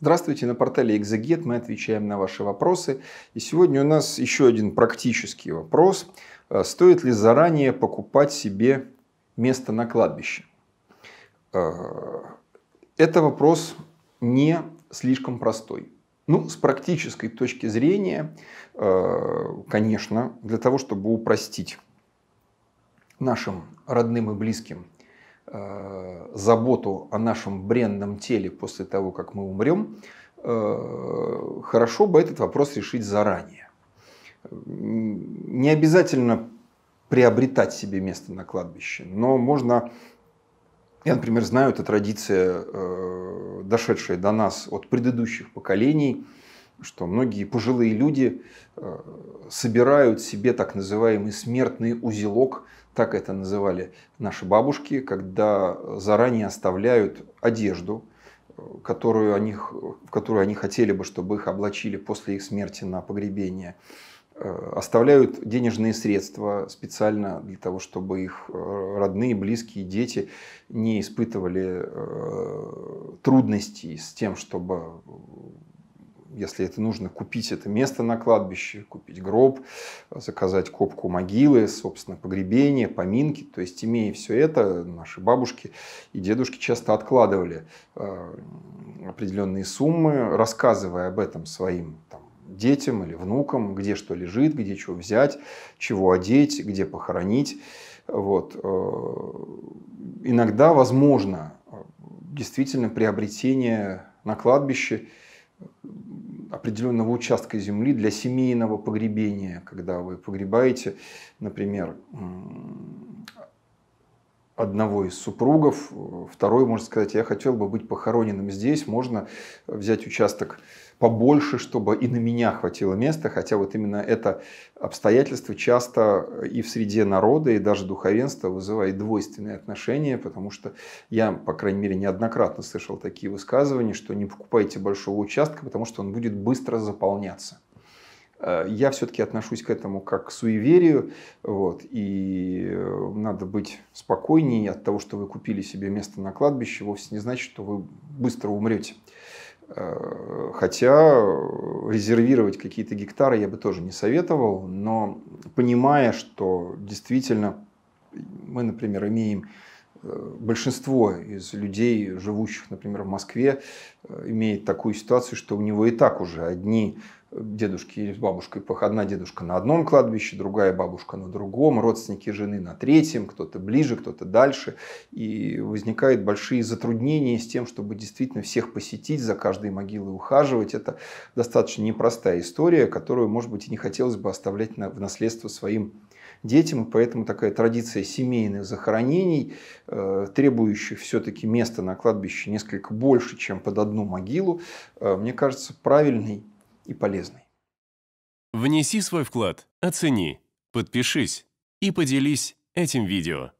Здравствуйте, на портале Экзагет мы отвечаем на ваши вопросы. И сегодня у нас еще один практический вопрос. Э, стоит ли заранее покупать себе место на кладбище? Э, это вопрос не слишком простой. Ну, с практической точки зрения, э, конечно, для того, чтобы упростить нашим родным и близким Э, заботу о нашем бренном теле после того, как мы умрем, э, хорошо бы этот вопрос решить заранее. Не обязательно приобретать себе место на кладбище, но можно... Я, например, знаю, это традиция, э, дошедшая до нас от предыдущих поколений – что многие пожилые люди э, собирают себе так называемый смертный узелок, так это называли наши бабушки, когда заранее оставляют одежду, которую они, в которую они хотели бы, чтобы их облачили после их смерти на погребение. Э, оставляют денежные средства специально для того, чтобы их э, родные, близкие, дети не испытывали трудностей с тем, чтобы если это нужно, купить это место на кладбище, купить гроб, заказать копку могилы, собственно, погребение, поминки. То есть, имея все это, наши бабушки и дедушки часто откладывали э, определенные суммы, рассказывая об этом своим там, детям или внукам, где что лежит, где чего взять, чего одеть, где похоронить. Вот. Э, иногда возможно э, действительно приобретение на кладбище – определенного участка земли для семейного погребения, когда вы погребаете, например, одного из супругов, э, второй может сказать, я хотел бы быть похороненным здесь, можно взять участок побольше, чтобы и на меня хватило места, хотя вот именно это обстоятельство часто и в среде народа, и даже духовенства вызывает двойственные отношения, потому что я, по крайней мере, неоднократно слышал такие высказывания, что не покупайте большого участка, потому что он будет быстро заполняться. Э, я все-таки отношусь к этому как к суеверию, вот, и э, надо быть спокойнее от того, что вы купили себе место на кладбище, вовсе не значит, что вы быстро умрете. Э, хотя резервировать какие-то гектары я бы тоже не советовал, но понимая, что действительно мы, например, имеем большинство из людей, живущих, например, в Москве, имеет такую ситуацию, что у него и так уже одни дедушки или с бабушкой, одна дедушка на одном кладбище, другая бабушка на другом, родственники жены на третьем, кто-то ближе, кто-то дальше. И возникают большие затруднения с тем, чтобы действительно всех посетить, за каждой могилой ухаживать. Это достаточно непростая история, которую, может быть, и не хотелось бы оставлять на, в наследство своим детям, и поэтому такая традиция семейных захоронений, э, требующих все-таки места на кладбище несколько больше, чем под одну могилу, э, мне кажется, правильной и полезной. Внеси свой вклад, оцени, подпишись и поделись этим видео.